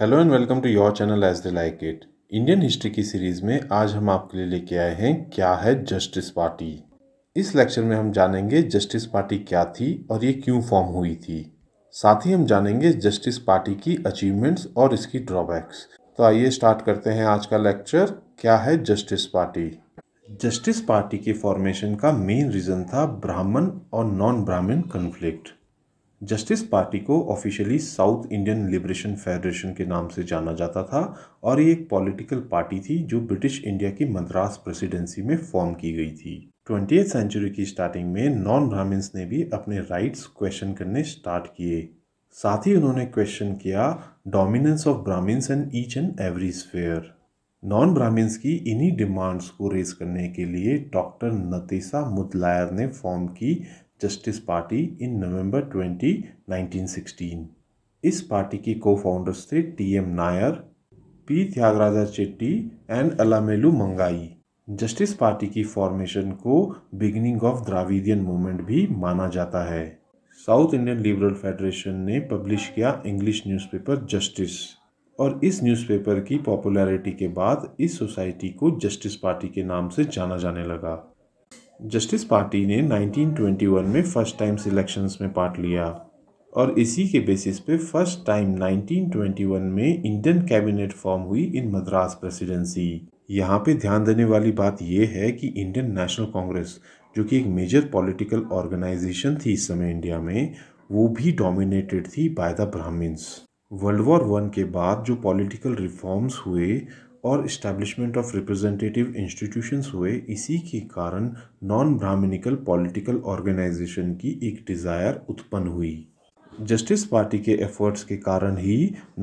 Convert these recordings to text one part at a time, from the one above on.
Hello and welcome to your channel as they like it Indian history की series में आज हम आपके लिए लेके आए हैं क्या है जस्टिस पार्टी इस लेक्चर में हम जानेंगे जस्टिस पार्टी क्या थी और ये क्यों फॉर्म हुई थी साथ ही हम जानेंगे जस्टिस पार्टी की अचीवमेंट्स और इसकी ड्रॉबैक्स तो आइए स्टार्ट करते हैं आज का लेक्चर क्या है जस्टिस पार्टी जस्टिस पार्टी के फॉर्मेशन का मेन रीज़न था ब्राह्मण और non Brahmin conflict Justice party को officially South Indian Liberation Federation के नाम से जाना जाता था और ये एक पॉलिटिकल पार्टी थी जो ब्रिटिश इंडिया की मद्रास प्रेसिडेंसी में फॉर्म की गई थी ट्वेंटी सेंचुरी की स्टार्टिंग में नॉन ब्राह्मिन्स ने भी अपने राइट्स क्वेश्चन करने स्टार्ट किए साथ ही उन्होंने क्वेश्चन किया dominance of Brahmins and each and every sphere non Brahmins की इन्हीं डिमांड्स को रेज करने के लिए डॉक्टर नतीसा मुदलायर ने फॉर्म की जस्टिस पार्टी इन नवंबर 20, 1916। इस पार्टी के को फाउंडर्स थे T M Nair P Thyagaraja Chetty and Alamelu Mangai Justice Party की फॉर्मेशन को बिगिनिंग ऑफ द्राविडियन मूवमेंट भी माना जाता है साउथ इंडियन लिबरल फेडरेशन ने पब्लिश किया इंग्लिश न्यूज़पेपर जस्टिस और इस न्यूज़पेपर की पॉपुलैरिटी के बाद इस सोसाइटी को जस्टिस पार्टी के नाम से जाना जाने लगा जस्टिस पार्टी ने 1921 में फर्स्ट टाइम सिलेक्शंस में पार्ट लिया और इसी के बेसिस पे फर्स्ट टाइम 1921 में इंडियन कैबिनेट फॉर्म हुई इन मद्रास प्रेसिडेंसी यहाँ पे ध्यान देने वाली बात यह है कि इंडियन नेशनल कांग्रेस जो कि एक मेजर पॉलिटिकल ऑर्गेनाइजेशन थी इस समय इंडिया में वो भी डोमिनेटेड थी by the Brahmins world war one के बाद जो पॉलिटिकल रिफॉर्म्स हुए और इस्टेब्लिशमेंट ऑफ रिप्रेजेंटेटिव इंस्टीट्यूशंस हुए इसी के कारण नॉन ब्राह्मणिकल पॉलिटिकल ऑर्गेनाइजेशन की एक डिज़ायर उत्पन्न हुई जस्टिस पार्टी के एफर्ट्स के कारण ही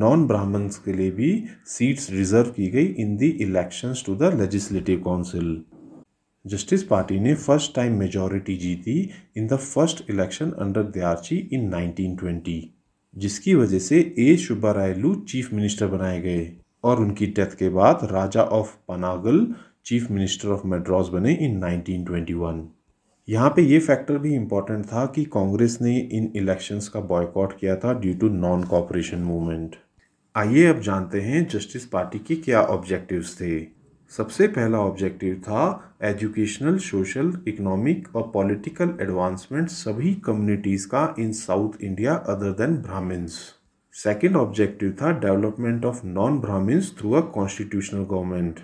नॉन ब्राह्मण्स के लिए भी सीट्स रिजर्व की गई in the elections to the legislative council Justice party ने फर्स्ट टाइम मेजॉरिटी जीती in the first election under dyarchy in 1920 जिसकी वजह से A Subba Rayalu chief minister बनाए गए और उनकी डेथ के बाद Raja of Panagal chief minister of Madras बने इन 1921 यहाँ पे ये फैक्टर भी इम्पॉर्टेंट था कि कांग्रेस ने इन इलेक्शंस का बॉयकॉट किया था due to non cooperation movement आइए अब जानते हैं जस्टिस पार्टी के क्या ऑब्जेक्टिव्स थे सबसे पहला ऑब्जेक्टिव था एजुकेशनल सोशल इकोनॉमिक और पॉलिटिकल एडवांसमेंट सभी कम्युनिटीज़ का in South India other than Brahmins second objective था development of non Brahmins through a constitutional government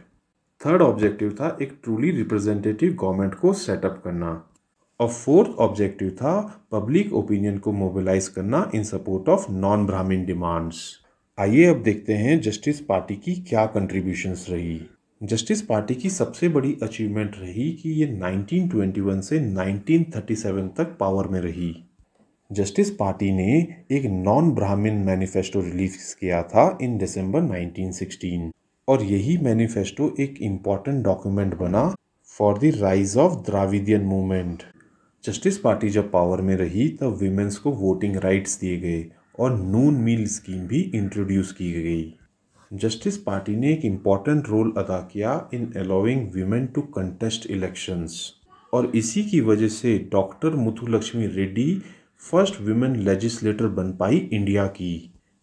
third objective था एक ट्रूली रिप्रेजेंटेटिव गवर्नमेंट को सेटअप करना और फोर्थ ऑब्जेक्टिव था पब्लिक ओपिनियन को मोबिलाइज करना in support of non Brahmin demands आइए अब देखते हैं जस्टिस पार्टी की क्या कंट्रीब्यूशंस रही जस्टिस पार्टी की सबसे बड़ी अचीवमेंट रही कि ये 1921 से 1937 तक पावर में रही जस्टिस पार्टी ने एक नॉन ब्राह्मण मैनिफेस्टो रिलीज किया था इन दिसंबर 1916 और यही मैनिफेस्टो एक इम्पॉर्टेंट डॉक्यूमेंट बना for the rise of Dravidian movement Justice Party जब पावर में रही तब वीमेंस को वोटिंग राइट्स दिए गए और नून मील स्कीम भी इंट्रोड्यूस की गई जस्टिस पार्टी ने एक इम्पॉर्टेंट रोल अदा किया in allowing women to contest elections और इसी की वजह से doctor Muthulakshmi Reddy first women legislator बन पाई इंडिया की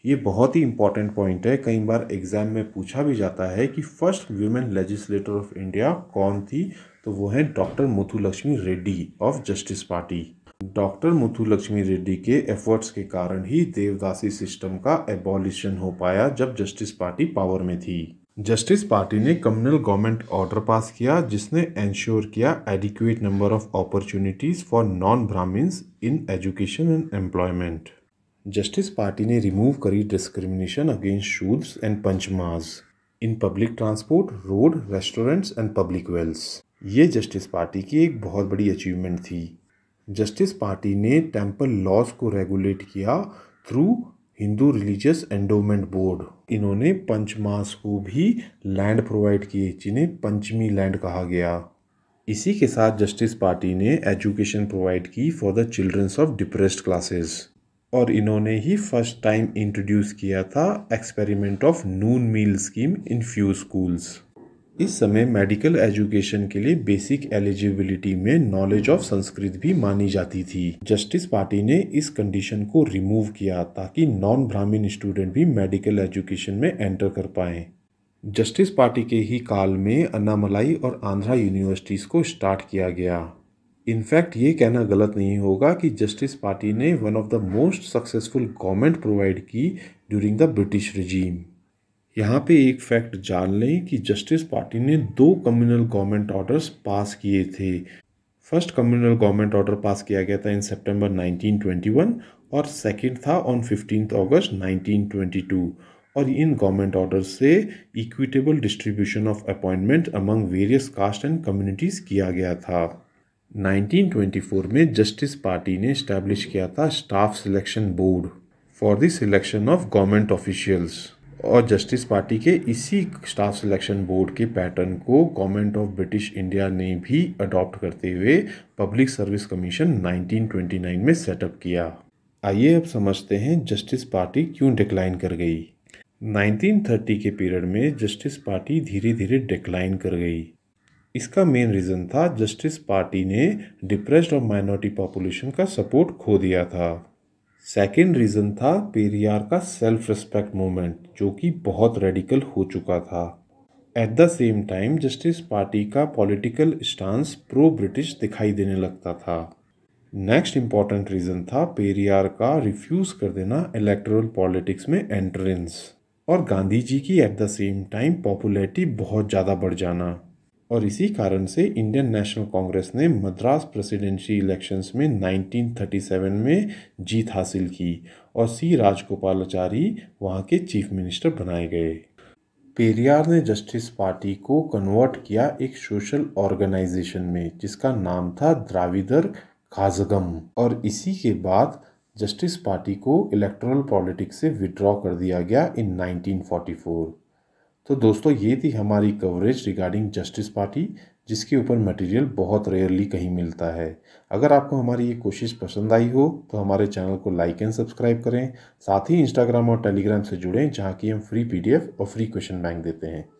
ये बहुत ही इंपॉर्टेंट पॉइंट है कई बार एग्ज़ाम में पूछा भी जाता है कि first women legislator of India कौन थी तो वो है doctor Muthulakshmi Reddy of Justice Party doctor Muthulakshmi Reddy के एफर्ट्स के कारण ही देवदासी सिस्टम का एबॉलिशन हो पाया जब जस्टिस पार्टी पावर में थी जस्टिस पार्टी ने कम्युनल गवर्नमेंट ऑर्डर पास किया जिसने एंश्योर किया adequate number of opportunities for non Brahmins in education and employment Justice party ने रिमूव करी discrimination against Shudras and Panchamas in public transport road restaurants and public wells ये Justice Party की एक बहुत बड़ी अचीवमेंट थी जस्टिस पार्टी ने टेम्पल लॉज को रेगुलेट किया through Hindu religious endowment board इन्होंने पंचमास को भी लैंड प्रोवाइड किए जिन्हें पंचमी लैंड कहा गया इसी के साथ जस्टिस पार्टी ने एजुकेशन प्रोवाइड की for the childrens of depressed classes और इन्होंने ही फर्स्ट टाइम इंट्रोड्यूस किया था experiment of noon meal scheme in few schools इस समय मेडिकल एजुकेशन के लिए बेसिक एलिजिबिलिटी में नॉलेज ऑफ संस्कृत भी मानी जाती थी जस्टिस पार्टी ने इस कंडीशन को रिमूव किया ताकि नॉन ब्राह्मीण स्टूडेंट भी मेडिकल एजुकेशन में एंटर कर पाए जस्टिस पार्टी के ही काल में अन्नामलाई और आंध्रा यूनिवर्सिटीज़ को स्टार्ट किया गया इनफैक्ट ये कहना गलत नहीं होगा कि जस्टिस पार्टी ने one of the most successful government provide की ड्यूरिंग द ब्रिटिश रिजीम यहाँ पे एक फैक्ट जान लें कि जस्टिस पार्टी ने दो कम्युनल गवर्नमेंट ऑर्डर्स पास किए थे first communal government order pass किया गया था इन सितंबर 1921 और सेकंड था ऑन 15 अगस्त 1922 और इन गवर्नमेंट ऑर्डर से equitable distribution of appointment among various caste and communities किया गया था 1924 में जस्टिस पार्टी ने इस्टेब्लिश किया था staff selection board for the selection of government officials और जस्टिस पार्टी के इसी स्टाफ सिलेक्शन बोर्ड के पैटर्न को गवर्नमेंट ऑफ ब्रिटिश इंडिया ने भी अडॉप्ट करते हुए पब्लिक सर्विस कमीशन 1929 में सेटअप किया आइए अब समझते हैं जस्टिस पार्टी क्यों डिक्लाइन कर गई 1930 के पीरियड में जस्टिस पार्टी धीरे धीरे डिक्लाइन कर गई इसका मेन रीज़न था जस्टिस पार्टी ने डिप्रेस्ड और माइनॉरिटी पॉपुलेशन का सपोर्ट खो दिया था सेकेंड रीज़न था पेरियार का सेल्फ रिस्पेक्ट मूवमेंट जो कि बहुत रेडिकल हो चुका था at the same time Justice Party का पॉलिटिकल स्टांस प्रो ब्रिटिश दिखाई देने लगता था नेक्स्ट इम्पॉर्टेंट रीज़न था पेरियार का रिफ्यूज़ कर देना इलेक्टोरल पॉलिटिक्स में एंट्रेंस और गांधी जी की at the same time popularity बहुत ज़्यादा बढ़ जाना और इसी कारण से इंडियन नेशनल कांग्रेस ने मद्रास प्रेसिडेंसी इलेक्शंस में 1937 में जीत हासिल की और सी राजगोपालाचारी वहाँ के चीफ मिनिस्टर बनाए गए पेरियार ने जस्टिस पार्टी को कन्वर्ट किया एक सोशल ऑर्गेनाइजेशन में जिसका नाम था द्राविदर काजगम और इसी के बाद जस्टिस पार्टी को इलेक्ट्रल पॉलिटिक्स से विड्रॉ कर दिया गया इन 1944 तो दोस्तों ये थी हमारी कवरेज रिगार्डिंग जस्टिस पार्टी जिसके ऊपर मटेरियल बहुत रेयरली कहीं मिलता है अगर आपको हमारी ये कोशिश पसंद आई हो तो हमारे चैनल को लाइक एंड सब्सक्राइब करें साथ ही इंस्टाग्राम और टेलीग्राम से जुड़ें जहाँ की हम फ्री पीडीएफ और फ्री क्वेश्चन बैंक देते हैं